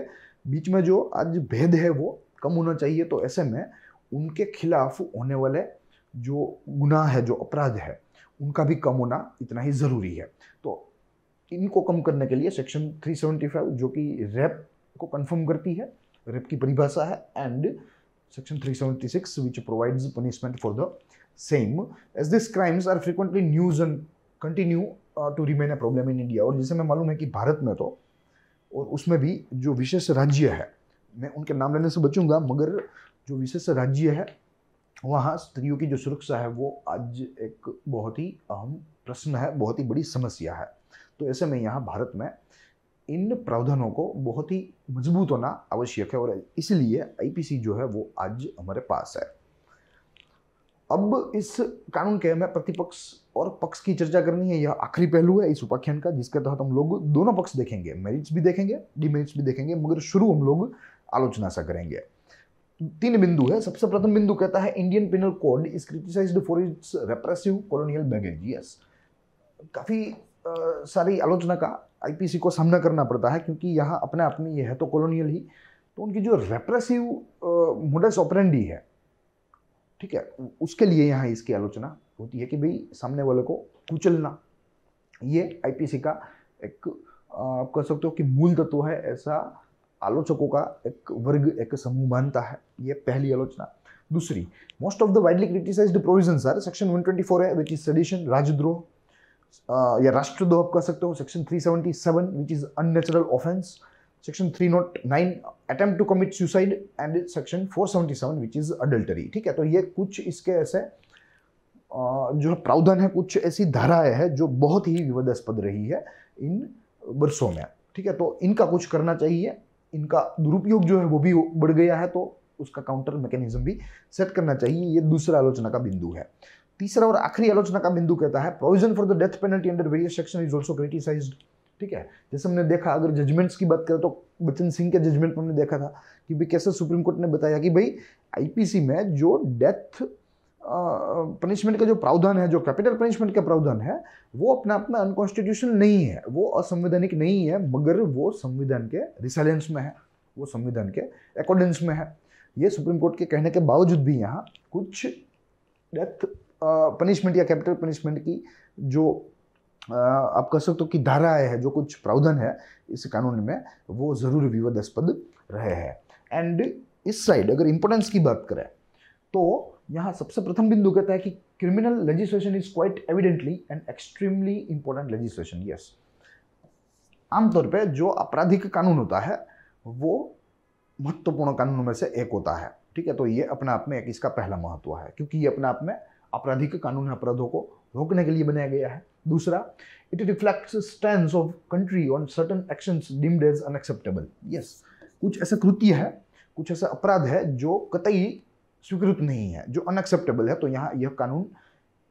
Speaker 1: बीच में जो आज भेद है वो कम होना चाहिए तो ऐसे में उनके खिलाफ होने वाले जो गुनाह है जो अपराध है उनका भी कम होना इतना ही ज़रूरी है तो इनको कम करने के लिए सेक्शन 375 जो कि रैप को कंफर्म करती है रैप की परिभाषा है and section 376 six which punishment punishment for the same as this crimes are news news continue continue to remain a problem in India और जैसे मैं मालूम है कि भारत में तो और उसमें भी जो विशेष राज्य है मैं उनके नाम लेने से बचूंगा मगर जो विशेष राज्य है वहाँ स्त्रियों की जो सुरक्षा है वो आज एक बहुत ही अहम प्रश्न है बहुत ही बड़ी समस्या है तो ऐसे में यहाँ भारत में इन प्रावधानों को बहुत ही मजबूत होना आवश्यक है और इसलिए आईपीसी जो है वो आज हमारे पास है अब इस कानून के हमें प्रतिपक्ष और पक्ष की चर्चा करनी है यह आखिरी पहलू है इस उपाख्यान का जिसके तहत हम लोग दोनों पक्ष देखेंगे मेरिट्स भी देखेंगे डिमेरिट्स भी देखेंगे मगर शुरू हम लोग आलोचना सा करेंगे तीन बिंदु है सबसे प्रथम बिंदु कहता है Indian penal code is criticise for its repressive colonial baggage yes काफ़ी सारी आलोचना का आईपीसी को सामना करना पड़ता है क्योंकि यहाँ अपने आप में ये है तो कॉलोनियल ही तो उनकी जो रेप्रेसिव मोडस ऑपरेंडी है ठीक है उसके लिए यहाँ इसकी आलोचना होती है कि भाई सामने वाले को कुचलना ये आईपीसी का एक आप कह सकते हो कि मूल तत्व है ऐसा आलोचकों का एक वर्ग एक समूह मानता है ये पहली आलोचना दूसरी most of the widely criticized provisions are section 124 है विच इज सडिशन राजद्रोह या राष्ट्रद्रोह आप कह सकते हो section 377 which is unnatural offence section 309 attempt to commit suicide and section 477 which is adultery ठीक है तो ये कुछ इसके ऐसे uh, जो प्रावधान है कुछ ऐसी धाराएं हैं जो बहुत ही विवादास्पद रही है इन वर्षों में ठीक है तो इनका कुछ करना चाहिए इनका दुरुपयोग जो है वो भी बढ़ गया है तो उसका काउंटर मैकेनिज्म भी सेट करना चाहिए ये दूसरा आलोचना का बिंदु है तीसरा और आखिरी आलोचना का बिंदु कहता है provision for the death penalty under various section is also criticise ठीक है जैसे हमने देखा अगर जजमेंट्स की बात करें तो बच्चन सिंह के जजमेंट में हमने देखा था कि भाई कैसे सुप्रीम कोर्ट ने बताया कि भाई आईपीसी में जो डेथ पनिशमेंट का जो प्रावधान है जो कैपिटल पनिशमेंट का प्रावधान है वो अपना अपना अनकॉन्स्टिट्यूशन नहीं है वो असंवैधानिक नहीं है मगर वो संविधान के रिसाइलेंस में है वो संविधान के अकॉर्डेंस में है ये सुप्रीम कोर्ट के कहने के बावजूद भी यहाँ कुछ डेथ पनिशमेंट या कैपिटल पनिशमेंट की जो आप कह सकते हो कि धाराएं है जो कुछ प्रावधान है इस कानून में वो ज़रूर विवादास्पद रहे हैं एंड इस साइड अगर इंपोर्टेंस की बात करें तो यहाँ सबसे प्रथम बिंदु कहता है कि criminal legislation is quite evidently and extremely important legislation yes आमतौर पे जो आपराधिक कानून होता है वो महत्वपूर्ण कानूनों में से एक होता है ठीक है तो ये अपने आप में एक इसका पहला महत्व है क्योंकि ये अपने आप में आपराधिक कानून अपराधों को रोकने के लिए बनाया गया है दूसरा it reflect stand of country on certain action deemed as unacceptable yes कुछ ऐसा कृत्य है कुछ ऐसा अपराध है जो कतई स्वीकृत नहीं है जो अनएक्सेप्टेबल है तो यहाँ यह कानून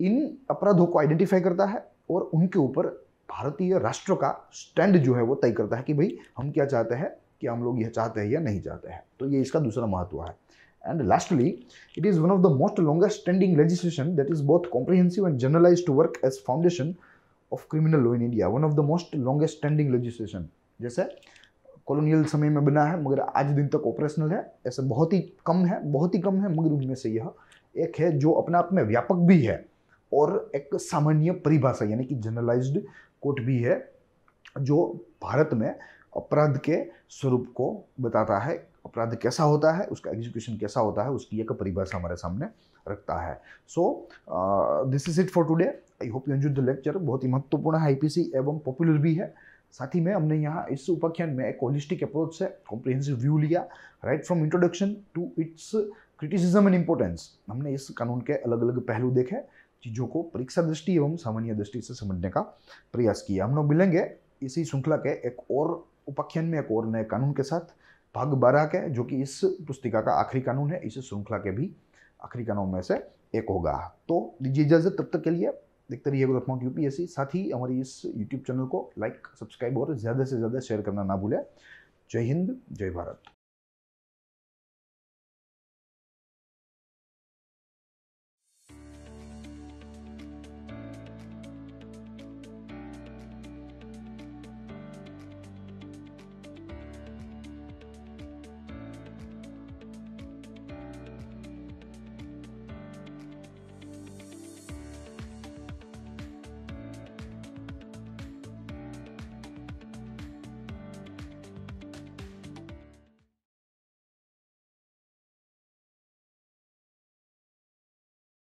Speaker 1: इन अपराधों को आइडेंटिफाई करता है और उनके ऊपर भारतीय राष्ट्र का स्टैंड जो है वो तय करता है कि भाई हम क्या चाहते हैं कि हम लोग यह चाहते हैं या नहीं चाहते हैं तो ये इसका दूसरा महत्व है And lastly, it is one of the most longest standing legislation that is both comprehensive and generalized to work as foundation of criminal law in India. One of the most longest standing legislation. जैसे colonial समय में बना है मगर आज दिन तक operational है ऐसे बहुत ही कम है बहुत ही कम है मगर उनमें से यह एक है जो अपने आप में व्यापक भी है और एक सामान्य परिभाषा यानी कि जनरलाइज्ड कोर्ट भी है जो भारत में अपराध के स्वरूप को बताता है अपराध कैसा होता है उसका एग्जीक्यूशन कैसा होता है उसकी एक परिभाषा हमारे सामने रखता है so this is it for today I hope you enjoy the lecture बहुत ही महत्वपूर्ण है आई एवं पॉपुलर भी है साथ ही में हमने यहाँ इस उपाख्यान में एक होलिस्टिक अप्रोच से कॉम्प्रिहेंसिव व्यू लिया right from introduction to its criticism and importance हमने इस कानून के अलग अलग पहलू देखे चीज़ों को परीक्षा दृष्टि एवं सामान्य दृष्टि से समझने का प्रयास किया हम लोग मिलेंगे इसी श्रृंखला के एक और उपाख्यान में एक और नए कानून के साथ भाग बारह के जो कि इस पुस्तिका का आखिरी कानून है इस श्रृंखला के भी आखिरी कानून में से एक होगा तो दीजिए इजाजत तब तक के लिए देखते रहिए ग्रोथ माउंट यूपीएससी साथ ही हमारी इस यूट्यूब चैनल को लाइक सब्सक्राइब और ज़्यादा से ज़्यादा शेयर करना ना भूलें जय हिंद जय भारत